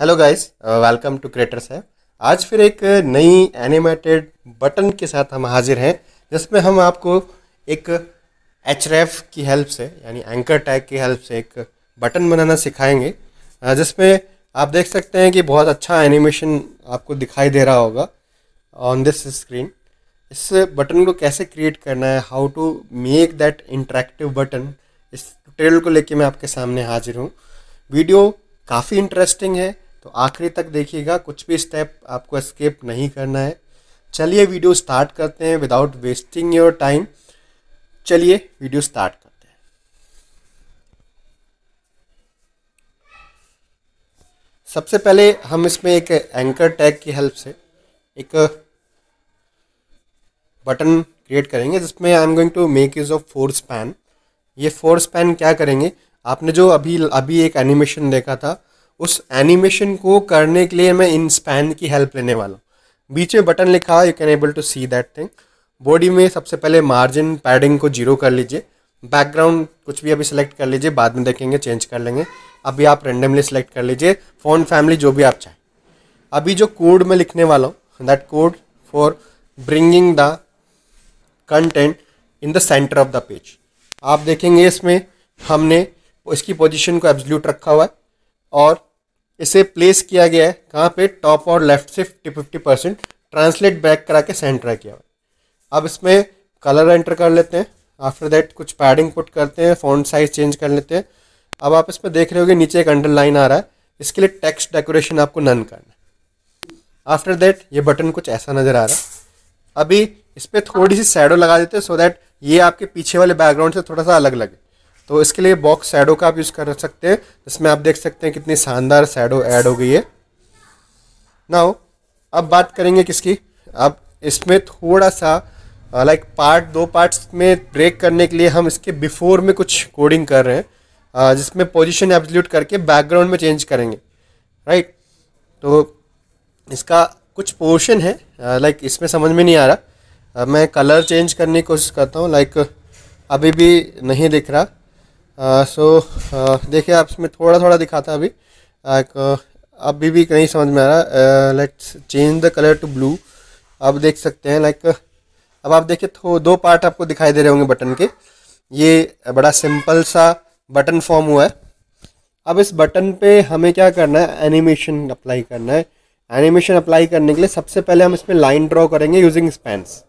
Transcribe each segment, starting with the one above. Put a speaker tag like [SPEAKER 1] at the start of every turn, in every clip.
[SPEAKER 1] hello guys welcome to creator Sahab आज फिर एक uh, नई एनिमेटेड बटन के साथ हम हाजिर हैं जिसमें हम आपको एक एच की हेल्प से यानी एंकर टैग की हेल्प से एक बटन बनाना सिखाएंगे uh, जिसमें आप देख सकते हैं कि बहुत अच्छा एनिमेशन आपको दिखाई दे रहा होगा ऑन दिस स्क्रीन इस बटन को कैसे क्रिएट करना है how to make that interactive button इस ट्रेल को लेके मैं आपके सामने हाजिर हूँ वीडियो काफ़ी इंटरेस्टिंग है तो आखिरी तक देखिएगा कुछ भी स्टेप आपको स्किप नहीं करना है चलिए वीडियो स्टार्ट करते हैं विदाउट वेस्टिंग योर टाइम चलिए वीडियो स्टार्ट करते हैं सबसे पहले हम इसमें एक एंकर टैग की हेल्प से एक बटन क्रिएट करेंगे जिसमें I'm going to make use of four span ये फोर स्पैन क्या करेंगे आपने जो अभी अभी एक एनिमेशन देखा था उस एनिमेशन को करने के लिए मैं इन स्पैन की हेल्प लेने वाला हूँ बीच में बटन लिखा you can able to see that thing body में सबसे पहले मार्जिन पैडिंग को जीरो कर लीजिए बैकग्राउंड कुछ भी अभी सेलेक्ट कर लीजिए बाद में देखेंगे चेंज कर लेंगे अभी आप रेंडमली सेलेक्ट कर लीजिए फोन फैमिली जो भी आप चाहें अभी जो कोड मैं लिखने वाला हूँ that code for bringing the content in the centre of the page आप देखेंगे इसमें हमने इसकी पोजीशन को एब्सल्यूट रखा हुआ है और इसे प्लेस किया गया है कहाँ पे टॉप और लेफ्ट से fifty fifty percent translate back करा के सेंटर किया हुआ अब इसमें कलर एंटर कर लेते हैं आफ्टर दैट कुछ पैडिंग पुट करते हैं फ़ॉन्ट साइज चेंज कर लेते हैं अब आप इसमें देख रहे होगे नीचे एक अंडरलाइन आ रहा है इसके लिए टेक्स्ट डेकोरेशन आपको नन करना है आफ्टर दैट ये बटन कुछ ऐसा नज़र आ रहा है अभी इस पर थोड़ी सी सैडो लगा देते हैं सो दैट ये आपके पीछे वाले बैकग्राउंड से थोड़ा सा अलग लगे तो इसके लिए बॉक्स शेडो का आप यूज़ कर सकते हैं जिसमें आप देख सकते हैं कितनी शानदार शेडो ऐड हो गई है ना हो अब बात करेंगे किसकी अब इसमें थोड़ा सा लाइक पार्ट दो पार्ट्स में ब्रेक करने के लिए हम इसके बिफोर में कुछ कोडिंग कर रहे हैं जिसमें पोजीशन एब्सोल्यूट करके बैकग्राउंड में चेंज करेंगे राइट तो इसका कुछ पोर्शन है लाइक इसमें समझ में नहीं आ रहा मैं कलर चेंज करने की कोशिश करता हूँ लाइक अभी भी नहीं दिख रहा सो uh, uh, देखिए आप इसमें थोड़ा थोड़ा दिखाता अभी एक uh, अभी भी नहीं समझ में आ रहा let's change the colour to blue आप देख सकते हैं लाइक अब आप देखिए तो दो पार्ट आपको दिखाई दे रहे होंगे बटन के ये बड़ा सिंपल सा बटन फॉर्म हुआ है अब इस बटन पे हमें क्या करना है एनिमेशन अप्लाई करना है एनिमेशन अप्लाई करने के लिए सबसे पहले हम इसमें लाइन ड्रॉ करेंगे यूजिंग स्पैंस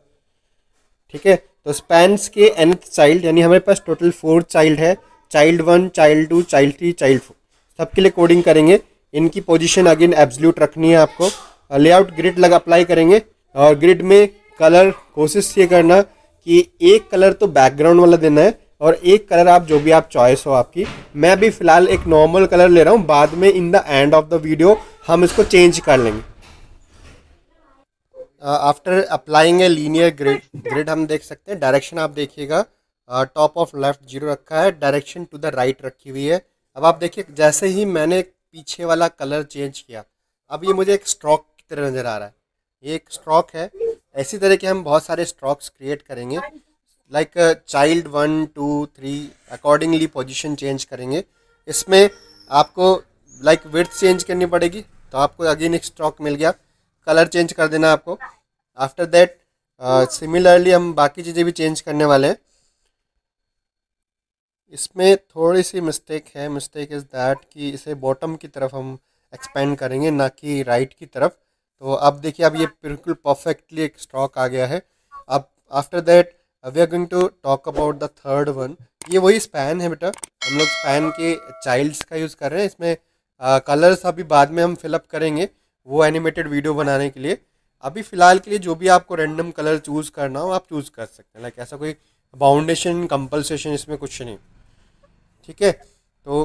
[SPEAKER 1] ठीक है तो स्पैंस के एनथ चाइल्ड यानी हमारे पास टोटल फोर चाइल्ड है child one child two child three child four सबके लिए कोडिंग करेंगे इनकी पोजीशन अगेन एब्सल्यूट रखनी है आपको लेआउट ग्रिड लग अप्लाई करेंगे और ग्रिड में कलर कोशिश ये करना कि एक कलर तो बैकग्राउंड वाला देना है और एक कलर आप जो भी आप चॉइस हो आपकी मैं भी फ़िलहाल एक नॉर्मल कलर ले रहा हूँ बाद में in the end of the video हम इसको चेंज कर लेंगे after applying a linear grid grid हम देख सकते हैं डायरेक्शन आप देखिएगा टॉप ऑफ लेफ्ट जीरो रखा है डायरेक्शन टू द राइट रखी हुई है अब आप देखिए जैसे ही मैंने पीछे वाला कलर चेंज किया अब ये मुझे एक स्ट्रॉक की तरह नज़र आ रहा है ये एक स्ट्रॉक है ऐसी तरह के हम बहुत सारे स्ट्रॉक्स क्रिएट करेंगे like child one two three accordingly position change करेंगे इसमें आपको लाइक विर्थ चेंज करनी पड़ेगी तो आपको अगेन एक स्ट्रॉक मिल गया कलर चेंज कर देना आपको आफ्टर दैट सिमिलरली हम बाकी चीज़ें भी चेंज करने वाले हैं इसमें थोड़ी सी मिस्टेक है मिस्टेक इज़ दैट कि इसे बॉटम की तरफ हम एक्सपेंड करेंगे ना कि राइट की तरफ तो अब देखिए अब ये बिल्कुल परफेक्टली एक स्ट्रॉक आ गया है अब after that we are going to talk about the third one ये वही स्पैन है बेटा हम लोग स्पैन के चाइल्ड्स का यूज़ कर रहे हैं इसमें कलर्स अभी बाद में हम फिलअप करेंगे वो एनिमेटेड वीडियो बनाने के लिए अभी फ़िलहाल के लिए जो भी आपको रैंडम कलर चूज़ करना हो आप चूज़ कर सकते हैं लाइक ऐसा कोई बाउंडेशन कंपल्सेशन इसमें कुछ नहीं ठीक है तो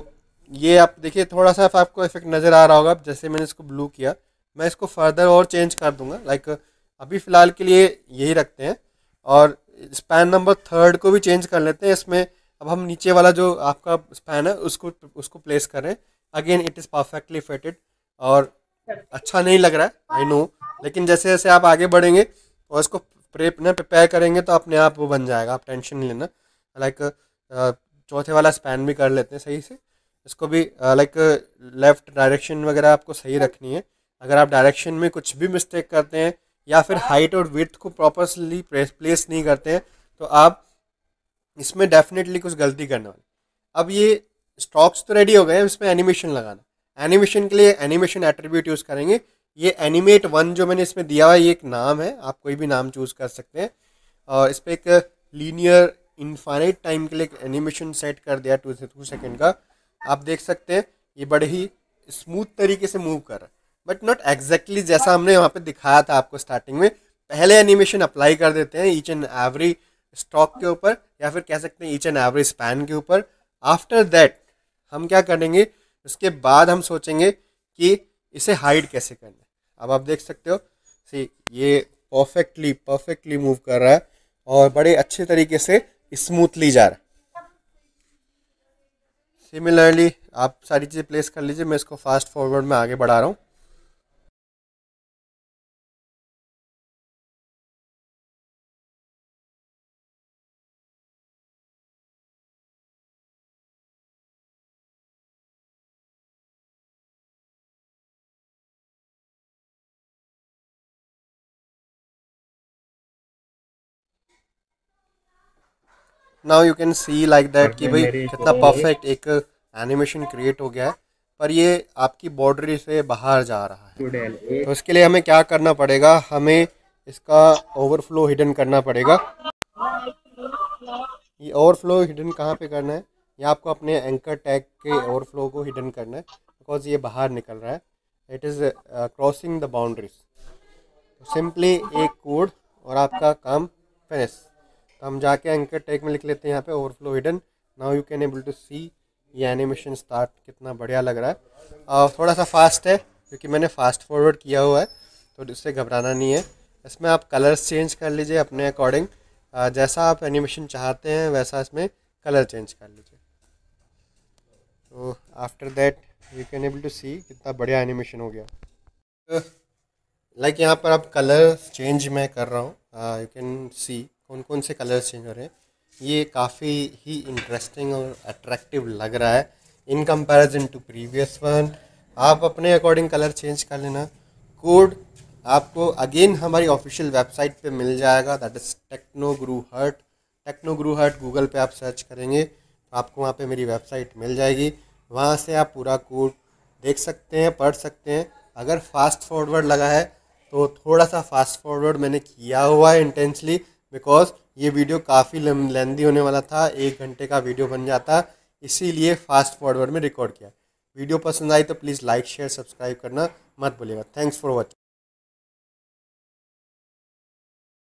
[SPEAKER 1] ये आप देखिए थोड़ा सा आपको इफेक्ट नज़र आ रहा होगा जैसे मैंने इसको ब्लू किया मैं इसको फर्दर और चेंज कर दूंगा लाइक अभी फ़िलहाल के लिए यही रखते हैं और स्पैन नंबर थर्ड को भी चेंज कर लेते हैं इसमें अब हम नीचे वाला जो आपका स्पैन है उसको उसको प्लेस करें again it is perfectly fitted और अच्छा नहीं लग रहा है आई नो लेकिन जैसे जैसे आप आगे बढ़ेंगे और इसको प्रेप ना प्रिपेयर करेंगे तो अपने आप वो बन जाएगा आप टेंशन नहीं लेना लाइक चौथे वाला स्पैन भी कर लेते हैं सही से इसको भी लाइक लेफ़्ट डायरेक्शन वगैरह आपको सही रखनी है अगर आप डायरेक्शन में कुछ भी मिस्टेक करते हैं या फिर हाइट और विथ को प्रॉपरली प्लेस नहीं करते हैं तो आप इसमें डेफिनेटली कुछ गलती करने वाले अब ये स्टॉक्स तो रेडी हो गए हैं इसमें एनिमेशन लगाना एनिमेशन के लिए एनिमेशन एट्रीब्यूट यूज़ करेंगे ये एनिमेट वन जो मैंने इसमें दिया हुआ है ये एक नाम है आप कोई भी नाम चूज़ कर सकते हैं और इस पर एक लीनियर इन्फाइनाइट टाइम के लिए एनिमेशन सेट कर दिया टू से टू सेकेंड का आप देख सकते हैं ये बड़े ही स्मूथ तरीके से मूव कर रहा है बट नॉट एग्जैक्टली जैसा हमने वहाँ पे दिखाया था आपको स्टार्टिंग में पहले एनिमेशन अप्लाई कर देते हैं ईच एंड एवरी स्टॉक के ऊपर या फिर कह सकते हैं ईच एंड एवरी स्पैन के ऊपर आफ्टर दैट हम क्या करेंगे उसके बाद हम सोचेंगे कि इसे हाइड कैसे करना है अब आप देख सकते हो सी ये परफेक्टली परफेक्टली मूव कर रहा है और बड़े अच्छे तरीके से स्मूथली जा रहा सिमिलरली आप सारी चीज़ें प्लेस कर लीजिए मैं इसको फास्ट फॉरवर्ड में आगे बढ़ा रहा हूँ now you can see like that कि भाई कितना परफेक्ट एक एनिमेशन क्रिएट हो गया है पर ये आपकी बॉर्डरी से बाहर जा रहा है तो इसके लिए हमें क्या करना पड़ेगा हमें इसका ओवरफ्लो हिडन करना पड़ेगा ये ओवरफ्लो हिडन कहाँ पे करना है ये आपको अपने एंकर टैग के ओवरफ्लो को हिडन करना है बिकॉज ये बाहर निकल रहा है it is crossing the boundaries simply एक कोड और आपका काम फिनिश तो हम जाके एंकर टैग में लिख लेते हैं यहाँ पे overflow hidden now you can able to see ये एनिमेशन स्टार्ट कितना बढ़िया लग रहा है और थोड़ा सा फास्ट है क्योंकि मैंने फास्ट फॉरवर्ड किया हुआ है तो इससे घबराना नहीं है इसमें आप कलर्स चेंज कर लीजिए अपने अकॉर्डिंग जैसा आप एनिमेशन चाहते हैं वैसा इसमें कलर चेंज कर लीजिए तो after that you can able to see कितना बढ़िया एनिमेशन हो गया लाइक यहाँ पर आप कलर चेंज मैं कर रहा हूँ यू कैन सी कौन कौन से कलर्स चेंज हो रहे हैं ये काफ़ी ही इंटरेस्टिंग और अट्रैक्टिव लग रहा है in comparison to previous one आप अपने अकॉर्डिंग कलर चेंज कर लेना कोड आपको अगेन हमारी ऑफिशियल वेबसाइट पे मिल जाएगा that is techno guru heart techno guru heart Google पे आप सर्च करेंगे तो आपको वहाँ पे मेरी वेबसाइट मिल जाएगी वहाँ से आप पूरा कोड देख सकते हैं पढ़ सकते हैं अगर फास्ट फॉरवर्ड लगा है तो थोड़ा सा फास्ट फॉरवर्ड मैंने किया हुआ है इंटेंसली बिकॉज ये वीडियो काफ़ी लेंदी होने वाला था एक घंटे का वीडियो बन जाता इसीलिए फास्ट फॉरवर्ड में रिकॉर्ड किया वीडियो पसंद आई तो प्लीज़ लाइक शेयर सब्सक्राइब करना मत भूलिएगा थैंक्स फॉर वॉचिंग